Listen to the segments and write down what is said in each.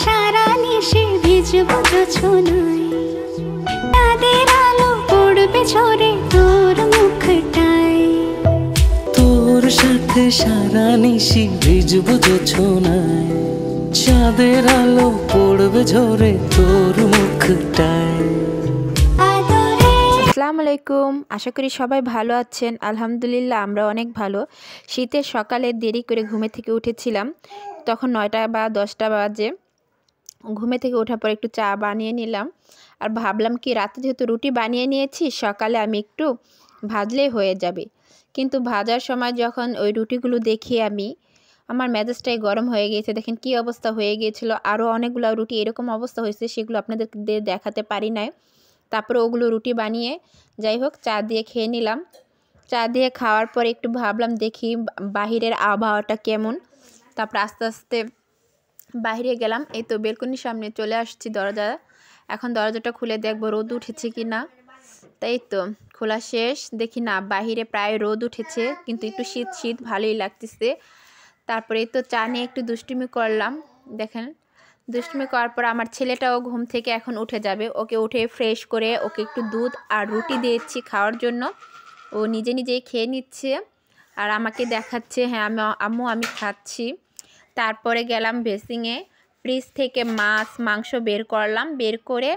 সারা নিশে ভিজব জোছনায় তাদের আলো পড়বে ঝরে তোর মুখটাই তোর সাথে সারা নিশি ভিজব জোছনায় চাঁদের আলো পড়বে ঝরে তোর মুখটাই আসসালামু আলাইকুম আশা করি সবাই ভালো আছেন আলহামদুলিল্লাহ আমরা অনেক ভালো শীতের সকালে দেরি করে ঘুমে থেকে উঠেছিলাম তখন নয়টা বা দশটা বাজে ঘুমে থেকে ওঠার পর একটু চা বানিয়ে নিলাম আর ভাবলাম কি রাতে যেহেতু রুটি বানিয়ে নিয়েছি সকালে আমি একটু ভাজলে হয়ে যাবে কিন্তু ভাজার সময় যখন ওই রুটিগুলো দেখি আমি আমার মেজাজটাই গরম হয়ে গিয়েছে দেখেন কি অবস্থা হয়ে গিয়েছিল আরও অনেকগুলো রুটি এরকম অবস্থা হয়েছে সেগুলো আপনাদের দেখাতে পারি নাই তারপরে ওগুলো রুটি বানিয়ে যাই হোক চা দিয়ে খেয়ে নিলাম চা দিয়ে খাওয়ার পর একটু ভাবলাম দেখি বাহিরের আবহাওয়াটা কেমন তারপর আস্তে আস্তে বাইরে গেলাম এই তো বেলকনির সামনে চলে আসছি দরজা এখন দরজাটা খুলে দেখবো রোদ উঠেছে কি না তাই তো খোলা শেষ দেখি না বাহিরে প্রায় রোদ উঠেছে কিন্তু একটু শীত শীত ভালোই লাগতেছে তারপরে তো চা নিয়ে একটু দুষ্টুমি করলাম দেখেন দুষ্টুমি করার পর আমার ছেলেটাও ঘুম থেকে এখন উঠে যাবে ওকে উঠে ফ্রেশ করে ওকে একটু দুধ আর রুটি দিয়েছি খাওয়ার জন্য ও নিজে নিজেই খেয়ে নিচ্ছে আর আমাকে দেখাচ্ছে হ্যাঁ আমি আম্মু আমি খাচ্ছি তারপরে গেলাম বেসিংয়ে ফ্রিজ থেকে মাছ মাংস বের করলাম বের করে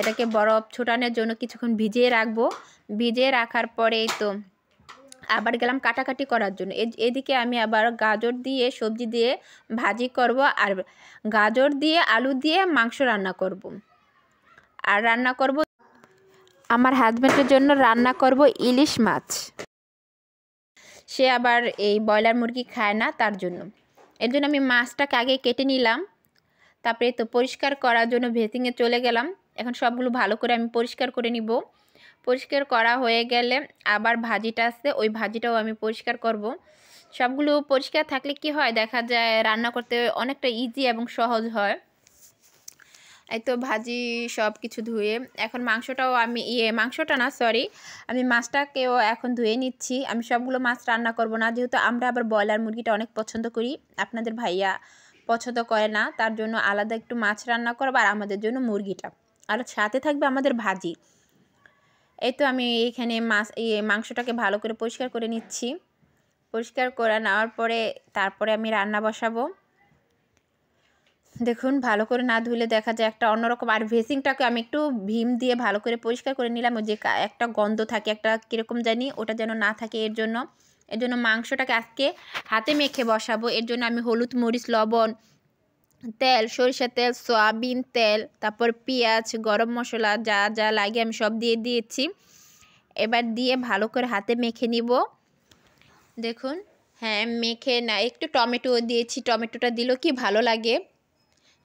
এটাকে বরফ ছোটানোর জন্য কিছুক্ষণ ভিজিয়ে রাখবো ভিজিয়ে রাখার পরেই তো আবার গেলাম কাটাকাটি করার জন্য এদিকে আমি আবার গাজর দিয়ে সবজি দিয়ে ভাজি করব আর গাজর দিয়ে আলু দিয়ে মাংস রান্না করব। আর রান্না করব আমার হাজব্যান্ডের জন্য রান্না করব ইলিশ মাছ সে আবার এই ব্রয়লার মুরগি খায় না তার জন্য এর জন্য আমি মাছটাকে আগে কেটে নিলাম তারপরে তো পরিষ্কার করার জন্য ভেসিংয়ে চলে গেলাম এখন সবগুলো ভালো করে আমি পরিষ্কার করে নিব পরিষ্কার করা হয়ে গেলে আবার ভাজিটা আছে ওই ভাজিটাও আমি পরিষ্কার করব। সবগুলো পরিষ্কার থাকলে কি হয় দেখা যায় রান্না করতে অনেকটা ইজি এবং সহজ হয় এই তো ভাজি সব কিছু ধুয়ে এখন মাংসটাও আমি ইয়ে মাংসটা না সরি আমি মাছটাকেও এখন ধুয়ে নিচ্ছি আমি সবগুলো মাছ রান্না করব না যেহেতু আমরা আবার ব্রয়লার মুরগিটা অনেক পছন্দ করি আপনাদের ভাইয়া পছন্দ করে না তার জন্য আলাদা একটু মাছ রান্না করবো আর আমাদের জন্য মুরগিটা আর সাথে থাকবে আমাদের ভাজি এই তো আমি এইখানে মাছ ইয়ে মাংসটাকে ভালো করে পরিষ্কার করে নিচ্ছি পরিষ্কার করে নেওয়ার পরে তারপরে আমি রান্না বসাবো দেখুন ভালো করে না ধুলে দেখা যায় একটা অন্যরকম আর ভেসিংটাকে আমি একটু ভীম দিয়ে ভালো করে পরিষ্কার করে নিলাম যে একটা গন্ধ থাকে একটা কীরকম জানি ওটা যেন না থাকে এর জন্য এর জন্য মাংসটাকে আজকে হাতে মেখে বসাবো এর জন্য আমি হলুদ মরিচ লবণ তেল সরিষা তেল সয়াবিন তেল তারপর পেঁয়াজ গরম মশলা যা যা লাগে আমি সব দিয়ে দিয়েছি এবার দিয়ে ভালো করে হাতে মেখে নিব দেখুন হ্যাঁ মেখে না একটু টমেটো দিয়েছি টমেটোটা দিল কি ভালো লাগে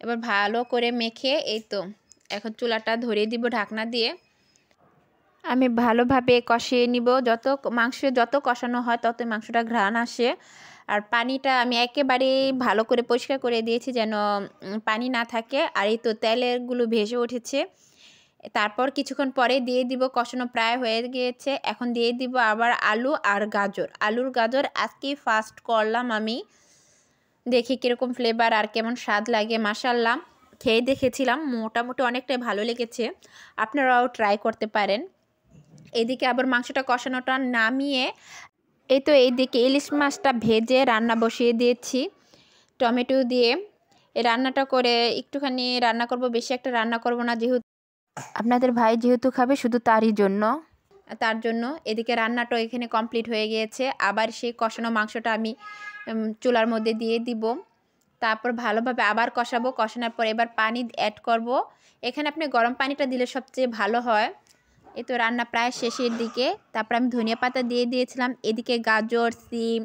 এবার ভালো করে মেখে এই তো এখন চুলাটা ধরে দিব ঢাকনা দিয়ে আমি ভালোভাবে কষিয়ে নিব যত মাংস যত কষানো হয় তত মাংসটা ঘ্রাণ আসে আর পানিটা আমি একেবারেই ভালো করে পরিষ্কার করে দিয়েছি যেন পানি না থাকে আর এই তো তেলেরগুলো ভেসে উঠেছে তারপর কিছুক্ষণ পরে দিয়ে দিব কষানো প্রায় হয়ে গিয়েছে এখন দিয়ে দিব আবার আলু আর গাজর আলুর গাজর আজকেই ফার্স্ট করলাম আমি দেখি কীরকম ফ্লেভার আর কেমন স্বাদ লাগে মাসাল্লাহ খেয়ে দেখেছিলাম মোটামুটি অনেকটাই ভালো লেগেছে আপনারাও ট্রাই করতে পারেন এদিকে আবার মাংসটা কষানোটা নামিয়ে এই তো এইদিকে ইলিশ মাছটা ভেজে রান্না বসিয়ে দিয়েছি টমেটো দিয়ে রান্নাটা করে একটুখানি রান্না করব বেশি একটা রান্না করব না যেহেতু আপনাদের ভাই যেহেতু খাবে শুধু তারই জন্য তার জন্য এদিকে রান্নাটা এখানে কমপ্লিট হয়ে গিয়েছে আবার সেই কষানো মাংসটা আমি চুলার মধ্যে দিয়ে দিব তারপর ভালোভাবে আবার কষাবো কষানোর পর এবার পানি অ্যাড করব। এখানে আপনি গরম পানিটা দিলে সবচেয়ে ভালো হয় এ তো রান্না প্রায় শেষের দিকে তারপর আমি ধনিয়া পাতা দিয়ে দিয়েছিলাম এদিকে গাজর সিম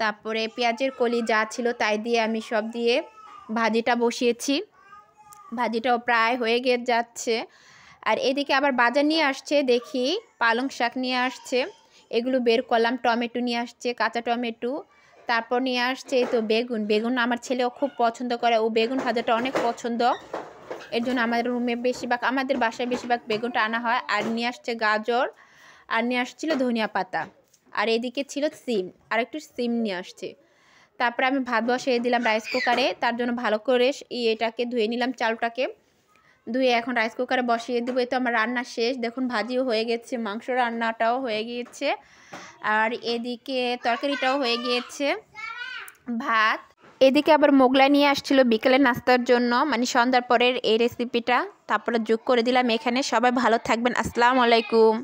তারপরে পেঁয়াজের কলি যা ছিল তাই দিয়ে আমি সব দিয়ে ভাজিটা বসিয়েছি ভাজিটাও প্রায় হয়ে গিয়ে যাচ্ছে আর এদিকে আবার বাজার নিয়ে আসছে দেখি পালং শাক নিয়ে আসছে এগুলো বের করলাম টমেটো নিয়ে আসছে কাঁচা টমেটো তারপর নিয়ে আসছে তো বেগুন বেগুন আমার ছেলেও খুব পছন্দ করে ও বেগুন ভাজাটা অনেক পছন্দ এর জন্য আমাদের রুমে বেশিরভাগ আমাদের বাসায় বেশিরভাগ বেগুনটা আনা হয় আর নিয়ে আসছে গাজর আর নিয়ে আসছিল ধনিয়া পাতা আর এদিকে ছিল সিম আর একটু সিম নিয়ে আসছে তারপরে আমি ভাত বসিয়ে দিলাম রাইস কুকারে তার জন্য ভালো করে এটাকে ধুয়ে নিলাম চালটাকে ধুয়ে এখন রাইস কুকারে বসিয়ে দেবো তো আমার রান্না শেষ দেখুন ভাজিও হয়ে গেছে মাংস রান্নাটাও হয়ে গিয়েছে আর এদিকে তরকারিটাও হয়ে গিয়েছে ভাত এদিকে আবার মোগলাই নিয়ে আসছিল বিকেলে নাস্তার জন্য মানে সন্ধ্যার পরের এই রেসিপিটা তারপরে যোগ করে দিলাম এখানে সবাই ভালো থাকবেন আসসালামু আলাইকুম